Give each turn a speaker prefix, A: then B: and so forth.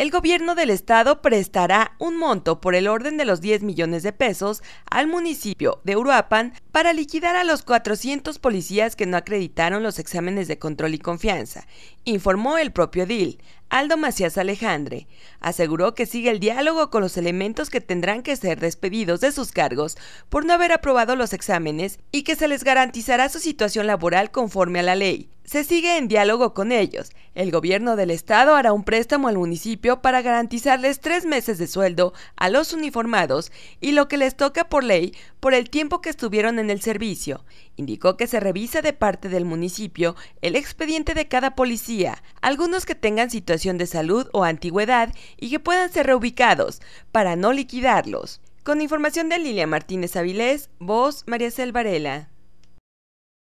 A: el gobierno del estado prestará un monto por el orden de los 10 millones de pesos al municipio de Uruapan para liquidar a los 400 policías que no acreditaron los exámenes de control y confianza, informó el propio Edil, Aldo Macías Alejandre aseguró que sigue el diálogo con los elementos que tendrán que ser despedidos de sus cargos por no haber aprobado los exámenes y que se les garantizará su situación laboral conforme a la ley se sigue en diálogo con ellos. El gobierno del estado hará un préstamo al municipio para garantizarles tres meses de sueldo a los uniformados y lo que les toca por ley por el tiempo que estuvieron en el servicio. Indicó que se revisa de parte del municipio el expediente de cada policía, algunos que tengan situación de salud o antigüedad y que puedan ser reubicados, para no liquidarlos. Con información de Lilia Martínez Avilés, voz María Cel